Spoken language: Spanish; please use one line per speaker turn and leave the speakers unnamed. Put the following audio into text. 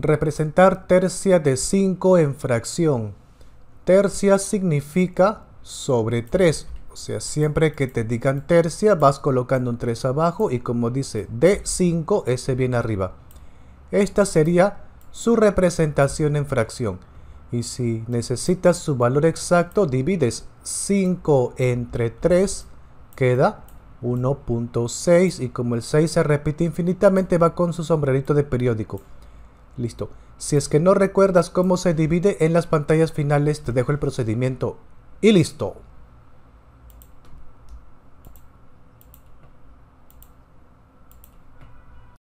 representar tercia de 5 en fracción. Tercia significa sobre 3. O sea, siempre que te digan tercia, vas colocando un 3 abajo y como dice de 5, ese viene arriba. Esta sería su representación en fracción. Y si necesitas su valor exacto, divides 5 entre 3, queda 1.6. Y como el 6 se repite infinitamente, va con su sombrerito de periódico. Listo. Si es que no recuerdas cómo se divide en las pantallas finales, te dejo el procedimiento. Y listo.